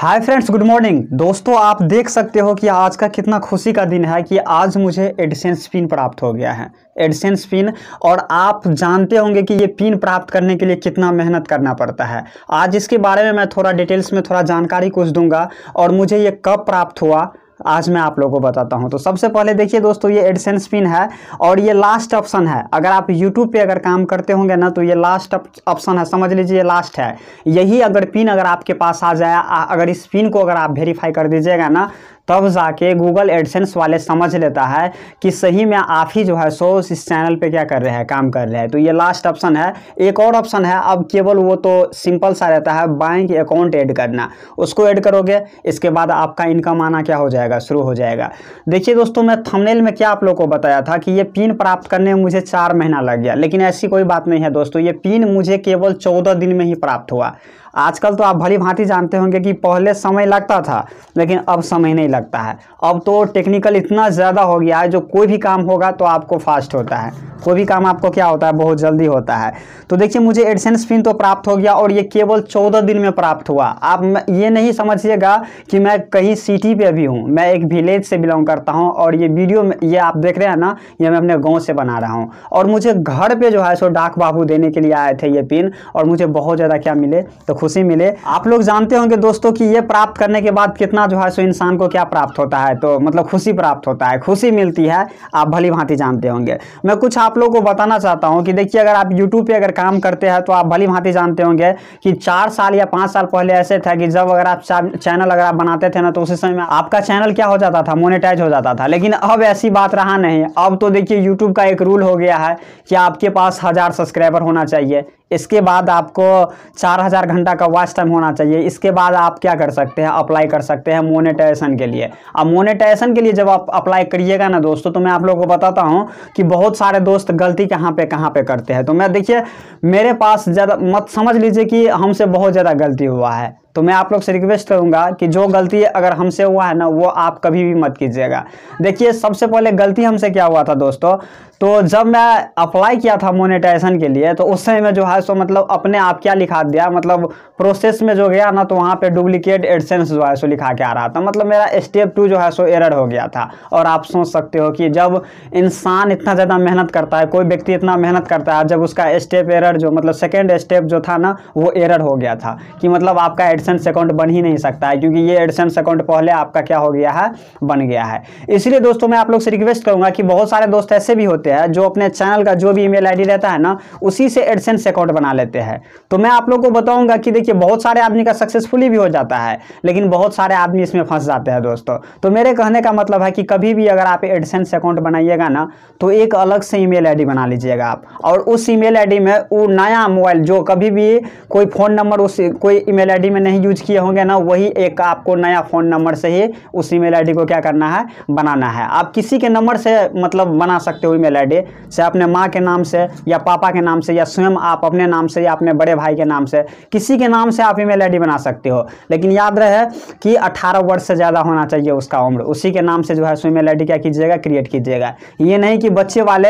hi friends good morning दोस्तों आप देख सकते हो कि आज का कितना खुशी का दिन है कि आज मुझे एडिसेंस पिन प्राप्त हो गया है एडिसेंस पिन और आप जानते होंगे कि ये पिन प्राप्त करने के लिए कितना मेहनत करना पड़ता है आज इसके बारे में मैं थोड़ा डिटेल्स में थोड़ा जानकारी कुछ दूंगा और मुझे ये कब प्राप्त हुआ आज मैं आप लोगों को बताता हूँ तो सबसे पहले देखिए दोस्तों ये एडसेंस पिन है और ये लास्ट ऑप्शन है अगर आप यूट्यूब पे अगर काम करते होंगे ना तो ये लास्ट ऑप्शन है समझ लीजिए ये लास्ट है यही अगर पिन अगर आपके पास आ जाए अगर इस पिन को अगर आप वेरीफाई कर दीजिएगा ना तब जाके गूगल एडसेंस वाले समझ लेता है कि सही में आप ही जो है सो इस चैनल पे क्या कर रहे हैं काम कर रहे हैं तो ये लास्ट ऑप्शन है एक और ऑप्शन है अब केवल वो तो सिंपल सा रहता है बैंक अकाउंट ऐड करना उसको ऐड करोगे इसके बाद आपका इनकम आना क्या हो जाएगा शुरू हो जाएगा देखिए दोस्तों मैं थमनेल में क्या आप लोग को बताया था कि ये पिन प्राप्त करने में मुझे चार महीना लग गया लेकिन ऐसी कोई बात नहीं है दोस्तों ये पिन मुझे केवल चौदह दिन में ही प्राप्त हुआ आजकल तो आप भली भांति जानते होंगे कि पहले समय लगता था लेकिन अब समय नहीं लगता है अब तो टेक्निकल इतना ज़्यादा हो गया है जो कोई भी काम होगा तो आपको फास्ट होता है कोई भी काम आपको क्या होता है बहुत जल्दी होता है तो देखिए मुझे एडसेंस पिन तो प्राप्त हो गया और ये केवल चौदह दिन में प्राप्त हुआ आप ये नहीं समझिएगा कि मैं कहीं सिटी पे भी हूँ मैं एक विलेज से बिलोंग करता हूँ और ये वीडियो में ये आप देख रहे हैं ना ये मैं अपने गाँव से बना रहा हूँ और मुझे घर पर जो है सो डाक बाबू देने के लिए आए थे ये पिन और मुझे बहुत ज़्यादा क्या मिले तो खुशी मिले आप लोग जानते होंगे दोस्तों कि ये प्राप्त करने के बाद कितना जो है सो इंसान को क्या प्राप्त होता है तो मतलब खुशी प्राप्त होता है खुशी मिलती है आप भली भांति जानते होंगे मैं कुछ आप लोगों को बताना चाहता हूँ कि देखिए अगर आप यूट्यूब पर अगर काम करते हैं तो आप भली भांति जानते होंगे कि चार साल या पाँच साल पहले ऐसे था कि जब अगर आप चैनल अगर आप बनाते थे ना तो उसी समय में आपका चैनल क्या हो जाता था मोनिटाइज हो जाता था लेकिन अब ऐसी बात रहा नहीं अब तो देखिए यूट्यूब का एक रूल हो गया है कि आपके पास हज़ार सब्सक्राइबर होना चाहिए इसके बाद आपको 4000 घंटा का वॉच टाइम होना चाहिए इसके बाद आप क्या कर सकते हैं अप्लाई कर सकते हैं मोनेटाइजेशन के लिए अब मोनेटाइजेशन के लिए जब आप अप्लाई करिएगा ना दोस्तों तो मैं आप लोगों को बताता हूँ कि बहुत सारे दोस्त गलती कहाँ पे कहाँ पे करते हैं तो मैं देखिए मेरे पास ज़्यादा मत समझ लीजिए कि हमसे बहुत ज़्यादा गलती हुआ है तो मैं आप लोग से रिक्वेस्ट करूंगा कि जो गलती अगर हमसे हुआ है ना वो आप कभी भी मत कीजिएगा देखिए सबसे पहले गलती हमसे क्या हुआ था दोस्तों तो जब मैं अप्लाई किया था मोनेटाइजेशन के लिए तो उस समय में जो है सो मतलब अपने आप क्या लिखा दिया मतलब प्रोसेस में जो गया ना तो वहाँ पे डुप्लीकेट एडसेंस जो है सो लिखा के आ रहा था मतलब मेरा स्टेप टू जो है सो एरर हो गया था और आप सोच सकते हो कि जब इंसान इतना ज़्यादा मेहनत करता है कोई व्यक्ति इतना मेहनत करता है जब उसका स्टेप एरर जो मतलब सेकेंड स्टेप जो था ना वो एरर हो गया था कि मतलब आपका एडसेंस अकाउंट बन ही नहीं सकता है क्योंकि ये एडसेंस अकाउंट पहले आपका क्या हो गया है बन गया है इसलिए दोस्तों मैं आप लोग से रिक्वेस्ट करूंगा कि बहुत सारे दोस्त ऐसे भी होते हैं जो अपने चैनल का जो भी ईमेल आईडी रहता है ना उसी से एडसेंस अकाउंट बना लेते हैं तो मैं आप लोग को बताऊंगा कि देखिए बहुत सारे आदमी का सक्सेसफुली भी हो जाता है लेकिन बहुत सारे आदमी इसमें फंस जाते हैं दोस्तों तो मेरे कहने का मतलब है कि कभी भी अगर आप एडसेंस अकाउंट बनाइएगा ना तो एक अलग से ई मेल बना लीजिएगा आप और उस ई मेल में वो नया मोबाइल जो कभी भी कोई फ़ोन नंबर उस कोई ईमेल आईडी में नहीं यूज किए होंगे ना वही एक आपको नया फ़ोन नंबर से ही उस ईमेल आईडी को क्या करना है बनाना है आप किसी के नंबर से मतलब बना सकते हो ईमेल आई से अपने माँ के नाम से या पापा के नाम से या स्वयं आप अपने नाम से या अपने बड़े भाई के नाम से किसी के नाम से आप ईमेल आईडी बना सकते हो लेकिन याद रहे कि अठारह वर्ष से ज़्यादा होना चाहिए उसका उम्र उसी के नाम से जो है सो ईमेल आई क्या कीजिएगा क्रिएट कीजिएगा ये नहीं कि बच्चे वाले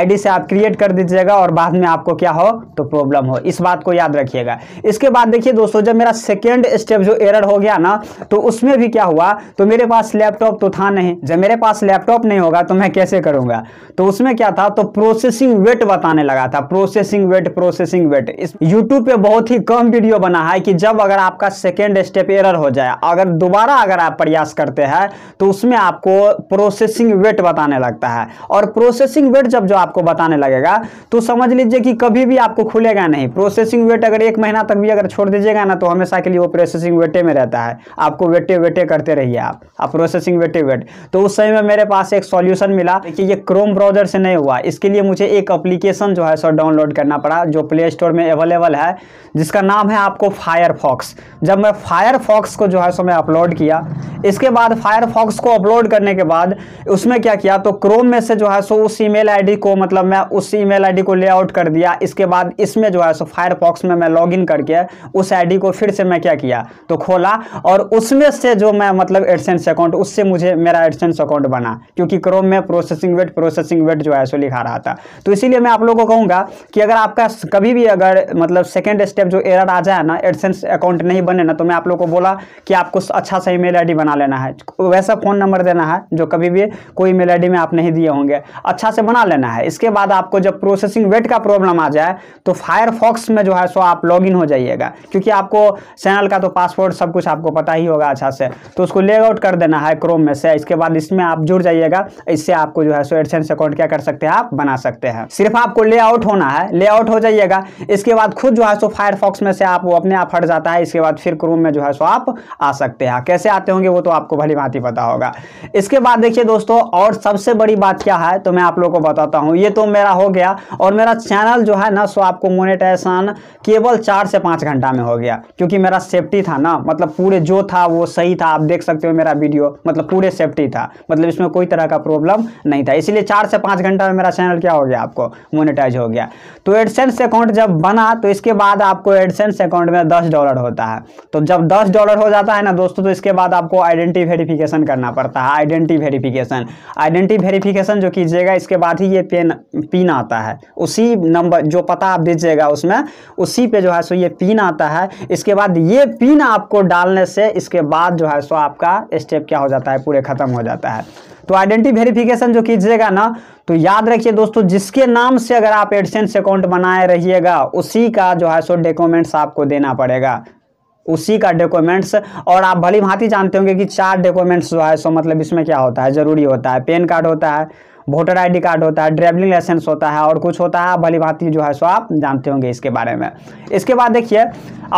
आई से आप क्रिएट कर दीजिएगा और बाद में आपको क्या हो तो प्रॉब्लम हो इस बात को याद रखिएगा इसके बाद देखिए दोस्तों जब मेरा सेकेंड स्टेप जो एरर हो गया ना तो उसमें भी क्या हुआ तो मेरे पास लैपटॉप तो था नहीं जब मेरे पास लैपटॉप नहीं होगा तो मैं कैसे करूंगा तो उसमें क्या था तो प्रोसेसिंग वेट बताने लगा था प्रोसेसिंग वेट प्रोसेसिंग वेट इस यूट्यूब पे बहुत ही कम वीडियो बना है कि जब अगर आपका सेकेंड स्टेप एरर हो जाए अगर दोबारा अगर आप प्रयास करते हैं तो उसमें आपको प्रोसेसिंग वेट बताने लगता है और प्रोसेसिंग वेट जब जो आपको बताने लगेगा तो समझ लीजिए कि कभी भी आपको खुलेगा नहीं प्रोसेसिंग वेट अगर एक महीना तक भी अगर छोड़ दीजिएगा ना तो हमेशा के लिए वो प्रोसेसिंग वेटे में रहता है आपको वेटे वेटे करते रहिए आप आप प्रोसेसिंग वेटे वेट तो उस समय में मेरे पास एक सॉल्यूशन मिला कि ये क्रोम ब्राउजर से नहीं हुआ इसके लिए मुझे एक अप्लीकेशन जो है सो डाउनलोड करना पड़ा जो प्ले स्टोर में अवेलेबल है जिसका नाम है आपको फायरफॉक्स जब मैं फायरफॉक्स को जो है सो मैं अपलोड किया इसके बाद फायरफॉक्स को अपलोड करने के बाद उसमें क्या किया तो क्रोम में से जो है सो उस ईमेल आईडी को मतलब मैं उस ईमेल आईडी को लेआउट कर दिया इसके बाद इसमें जो है सो फायरफॉक्स में मैं लॉगिन करके उस आईडी को फिर से मैं क्या किया तो खोला और उसमें से जो मैं मतलब एडसेंस अकाउंट उससे मुझे मेरा एडसेंस अकाउंट बना क्योंकि क्रोम में प्रोसेसिंग वेट प्रोसेसिंग वेट जो है सो लिखा रहा था तो इसीलिए मैं आप लोगों को कहूँगा कि अगर आपका कभी भी अगर मतलब सेकेंड स्टेप जो एरर आ जाए ना एडसेंस अकाउंट नहीं बने ना तो मैं आप लोग को बोला कि आपको अच्छा सा ईमेल आईडी बना लेना है वैसा फ़ोन नंबर देना है जो कभी भी कोई ईमेल आई में आप नहीं दिए होंगे अच्छा से बना लेना है इसके बाद आपको जब प्रोसेसिंग वेट का प्रॉब्लम आ जाए तो फायरफॉक्स में जो है सो आप लॉग हो जाइएगा क्योंकि आपको चैनल का तो पासवर्ड सब कुछ आपको पता ही होगा अच्छा से तो उसको लेग आउट कर देना है क्रोम में से इसके बाद इसमें आप जुड़ जाइएगा इससे आपको जो है सो एडसेंस अकाउंट क्या कर सकते हैं आप बना सकते हैं सिर्फ आपको लेआउट होना है लेआउट हो जाइएगा इसके बाद खुद जो है सो फायरफॉक्स में से आप वो अपने आप हट जाता है इसके बाद फिर क्रोम में जो है सो आप आ सकते हैं कैसे आते होंगे वो तो आपको भली भांति पता होगा इसके बाद देखिए दोस्तों और सबसे बड़ी बात क्या है तो मैं आप लोग को बताता हूँ ये तो मेरा हो गया और मेरा चैनल जो है ना सो आपको मोनिटाइजेशन केवल चार से पाँच घंटा में हो गया क्योंकि मेरा पास सेफ्टी था ना मतलब पूरे जो था वो सही था आप देख सकते हो मेरा वीडियो मतलब पूरे सेफ्टी था मतलब इसमें कोई तरह का प्रॉब्लम नहीं था इसलिए चार से पाँच घंटा में मेरा चैनल क्या हो गया आपको मोनिटाइज हो गया तो एडसेंस अकाउंट जब बना तो इसके बाद आपको एडसेंस अकाउंट में दस डॉलर होता है तो जब दस डॉलर हो जाता है ना दोस्तों तो इसके बाद आपको आइडेंटी वेरीफिकेशन करना पड़ता है आइडेंटी वेरीफिकेशन आइडेंटी वेरीफिकेशन जो कीजिएगा इसके बाद ही ये पेन पिन आता है उसी नंबर जो पता आप दीजिएगा उसमें उसी पे जो है सो ये पिन आता है इसके बाद ये पिन आपको डालने से इसके बाद जो है सो आपका स्टेप क्या हो जाता है पूरे ख़त्म हो जाता है तो आइडेंटिटी वेरिफिकेशन जो कीजिएगा ना तो याद रखिए दोस्तों जिसके नाम से अगर आप एडसेंस अकाउंट बनाए रहिएगा उसी का जो है सो डॉक्यूमेंट्स आपको देना पड़ेगा उसी का डॉक्यूमेंट्स और आप भली भांति जानते होंगे कि चार डॉक्यूमेंट्स जो है सो मतलब इसमें क्या होता है ज़रूरी होता है पेन कार्ड होता है वोटर आईडी कार्ड होता है ड्राइविंग लाइसेंस होता है और कुछ होता है भली भांति जो है सो आप जानते होंगे इसके बारे में इसके बाद देखिए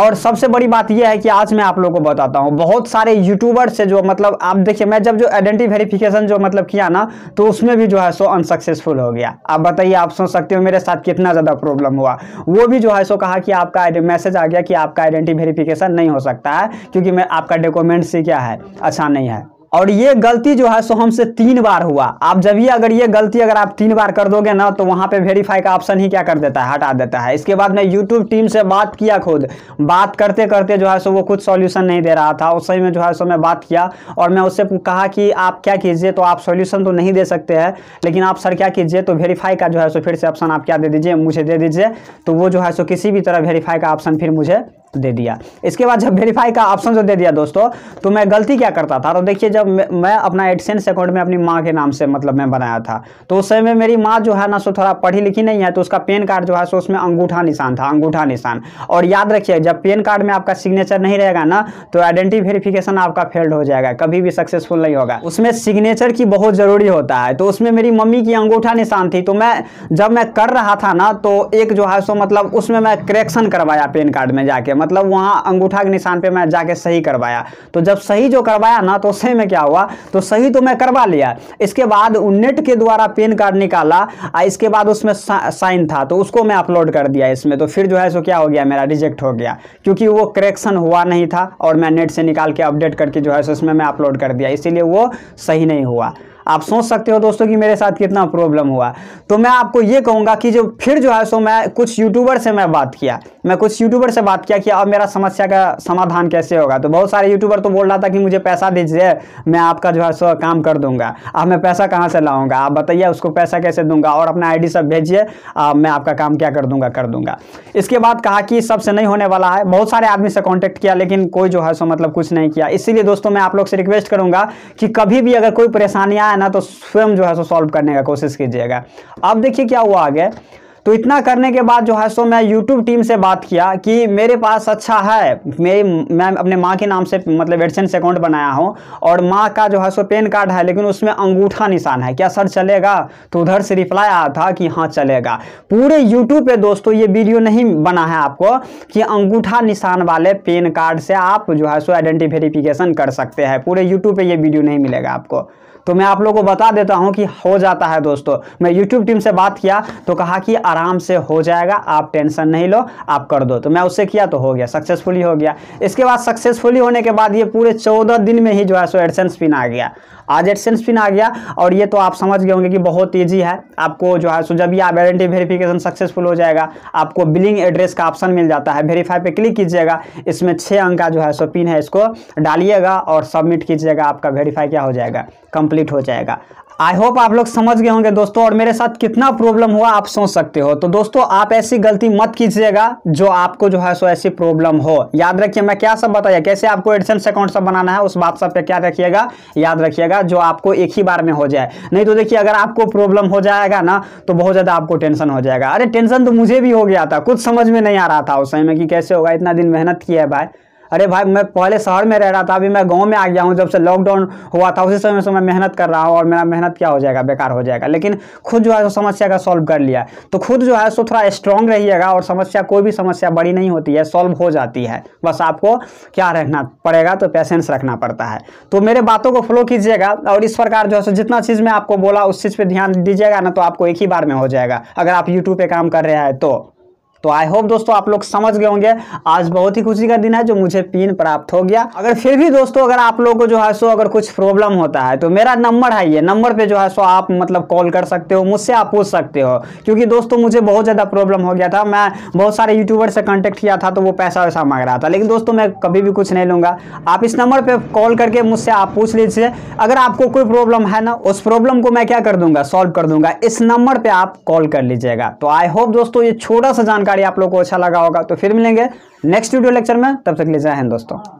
और सबसे बड़ी बात यह है कि आज मैं आप लोगों को बताता हूँ बहुत सारे यूट्यूबर्स से जो मतलब आप देखिए मैं जब जो आइडेंटिटी वेरिफिकेशन जो मतलब किया ना तो उसमें भी जो है सो अनसक्सेसफुल हो गया आप बताइए आप सोच सकते हो मेरे साथ कितना ज़्यादा प्रॉब्लम हुआ वो भी जो है सो कहा कि आपका मैसेज आ गया कि आपका आइडेंटिटी वेरीफिकेशन नहीं हो सकता है क्योंकि मैं आपका डॉक्यूमेंट्स ही क्या है अच्छा नहीं है और ये गलती जो है सो हमसे तीन बार हुआ आप जब ये अगर ये गलती अगर आप तीन बार कर दोगे ना तो वहाँ पे वेरीफाई का ऑप्शन ही क्या कर देता है हटा देता है इसके बाद मैं यूट्यूब टीम से बात किया खुद बात करते करते जो है सो वो खुद सॉल्यूशन नहीं दे रहा था उस में जो है सो मैं बात किया और मैं उससे कहा कि आप क्या कीजिए तो आप सोल्यूशन तो नहीं दे सकते हैं लेकिन आप सर क्या कीजिए तो वेरीफाई का जो है सो फिर से ऑप्शन आप क्या दे दीजिए मुझे दे दीजिए तो वो जो है सो किसी भी तरह वेरीफाई का ऑप्शन फिर मुझे दे दिया इसके बाद जब वेरीफाई का ऑप्शन जो दे दिया दोस्तों तो मैं गलती क्या करता था तो देखिए जब मैं अपना एडसेंस अकाउंट में अपनी माँ के नाम से मतलब मैं बनाया था तो उस समय में मेरी माँ जो है ना सो थोड़ा पढ़ी लिखी नहीं है तो उसका पेन कार्ड जो है सो उसमें अंगूठा निशान था अंगूठा निशान और याद रखिए जब पेन कार्ड में आपका सिग्नेचर नहीं रहेगा ना तो आइडेंटिटी वेरीफिकेशन आपका फेल्ड हो जाएगा कभी भी सक्सेसफुल नहीं होगा उसमें सिग्नेचर की बहुत ज़रूरी होता है तो उसमें मेरी मम्मी की अंगूठा निशान थी तो मैं जब मैं कर रहा था ना तो एक जो है सो मतलब उसमें मैं करेक्शन करवाया पेन कार्ड में जाके मतलब वहाँ अंगूठा के निशान पे मैं जाके सही करवाया तो जब सही जो करवाया ना तो सही में क्या हुआ तो सही तो मैं करवा लिया इसके बाद नेट के द्वारा पेन कार्ड निकाला और इसके बाद उसमें साइन था तो उसको मैं अपलोड कर दिया इसमें तो फिर जो है सो क्या हो गया मेरा रिजेक्ट हो गया क्योंकि वो करेक्शन हुआ नहीं था और मैं नेट से निकाल के अपडेट करके जो है सो इसमें मैं अपलोड कर दिया इसीलिए वो सही नहीं हुआ आप सोच सकते हो दोस्तों कि मेरे साथ कितना प्रॉब्लम हुआ तो मैं आपको ये कहूँगा कि जो फिर जो है सो मैं कुछ यूट्यूबर से मैं बात किया मैं कुछ यूट्यूबर से बात किया कि अब मेरा समस्या का समाधान कैसे होगा तो बहुत सारे यूट्यूबर तो बोल रहा था कि मुझे पैसा दीजिए मैं आपका जो है सो काम कर दूंगा अब मैं पैसा कहाँ से लाऊंगा आप बताइए उसको पैसा कैसे दूंगा और अपना आई सब भेजिए मैं आपका काम क्या कर दूंगा कर दूंगा इसके बाद कहा कि सबसे नहीं होने वाला है बहुत सारे आदमी से कॉन्टैक्ट किया लेकिन कोई जो है सो मतलब कुछ नहीं किया इसीलिए दोस्तों मैं आप लोग से रिक्वेस्ट करूँगा कि कभी भी अगर कोई परेशानियाँ ना तो स्वयं जो है सो सॉल्व करने का कोशिश कीजिएगा अब देखिए क्या हुआ आगे तो इतना करने के बाद जो है सो मैं YouTube टीम से बात किया कि मेरे पास अच्छा है मेरी मैं अपने माँ के नाम से मतलब एडसेंस अकाउंट बनाया हूँ और माँ का जो है सो पेन कार्ड है लेकिन उसमें अंगूठा निशान है क्या सर चलेगा तो उधर से रिप्लाई आया था कि हाँ चलेगा पूरे YouTube पे दोस्तों ये वीडियो नहीं बना है आपको कि अंगूठा निशान वाले पेन कार्ड से आप जो है सो आइडेंटिफिकेशन कर सकते हैं पूरे यूट्यूब पर यह वीडियो नहीं मिलेगा आपको तो मैं आप लोगों को बता देता हूँ कि हो जाता है दोस्तों मैं यूट्यूब टीम से बात किया तो कहा कि आराम से हो जाएगा आप टेंशन नहीं लो आप कर दो तो मैं उससे किया तो हो गया सक्सेसफुली हो गया इसके बाद सक्सेसफुली होने के बाद ये पूरे चौदह दिन में ही जो है सो एडसेंस पिन आ गया आज एडसेंस पिन आ गया और ये तो आप समझ गए होंगे कि बहुत ईजी है आपको जो है सो जब ये आप आइडेंटी वेरीफिकेशन सक्सेसफुल हो जाएगा आपको बिलिंग एड्रेस का ऑप्शन मिल जाता है वेरीफाई पे क्लिक कीजिएगा इसमें छः अंक का जो है सो पिन है इसको डालिएगा और सबमिट कीजिएगा आपका वेरीफाई क्या हो जाएगा कम कंप्लीट हो जाएगा आई होप आप लोग समझ गए होंगे दोस्तों और मेरे साथ कितना प्रॉब्लम हुआ आप सोच सकते हो तो दोस्तों आप ऐसी गलती मत कीजिएगा जो आपको जो है सो ऐसी प्रॉब्लम हो याद रखिए मैं क्या सब बताया कैसे आपको एडिशन अकाउंट सब बनाना है उस बात सब पे क्या रखिएगा याद रखिएगा जो आपको एक ही बार में हो जाए नहीं तो देखिए अगर आपको प्रॉब्लम हो जाएगा ना तो बहुत ज़्यादा आपको टेंशन हो जाएगा अरे टेंशन तो मुझे भी हो गया था कुछ समझ में नहीं आ रहा था उस समय में कि कैसे होगा इतना दिन मेहनत किया है भाई अरे भाई मैं पहले शहर में रह रहा था अभी मैं गाँव में आ गया हूँ जब से लॉकडाउन हुआ था उसी समय से मैं मेहनत कर रहा हूँ और मेरा मेहनत क्या हो जाएगा बेकार हो जाएगा लेकिन खुद जो है समस्या का सॉल्व कर लिया तो खुद जो है सो थोड़ा स्ट्रांग रहिएगा और समस्या कोई भी समस्या बड़ी नहीं होती है सॉल्व हो जाती है बस आपको क्या रखना पड़ेगा तो पेशेंस रखना पड़ता है तो मेरे बातों को फॉलो कीजिएगा और इस प्रकार जो है सो जितना चीज़ मैं आपको बोला उस चीज़ पर ध्यान दीजिएगा ना तो आपको एक ही बार में हो जाएगा अगर आप यूट्यूब पर काम कर रहे हैं तो तो आई होप दोस्तों आप लोग समझ गए होंगे आज बहुत ही खुशी का दिन है जो मुझे पिन प्राप्त हो गया अगर फिर भी दोस्तों अगर आप लोगों को जो है सो अगर कुछ प्रॉब्लम होता है तो मेरा नंबर है ये नंबर पे जो है सो आप मतलब कॉल कर सकते हो मुझसे आप पूछ सकते हो क्योंकि दोस्तों मुझे बहुत ज़्यादा प्रॉब्लम हो गया था मैं बहुत सारे यूट्यूबर से कॉन्टेक्ट किया था तो वो पैसा वैसा मांग रहा था लेकिन दोस्तों मैं कभी भी कुछ नहीं लूँगा आप इस नंबर पर कॉल करके मुझसे आप पूछ लीजिए अगर आपको कोई प्रॉब्लम है ना उस प्रॉब्लम को मैं क्या कर दूंगा सॉल्व कर दूंगा इस नंबर पर आप कॉल कर लीजिएगा तो आई होप दोस्तों ये छोटा सा जानकारी जानकारी आप लोग को अच्छा लगा होगा तो फिर मिलेंगे नेक्स्ट वीडियो लेक्चर में तब तक ले जाए दोस्तों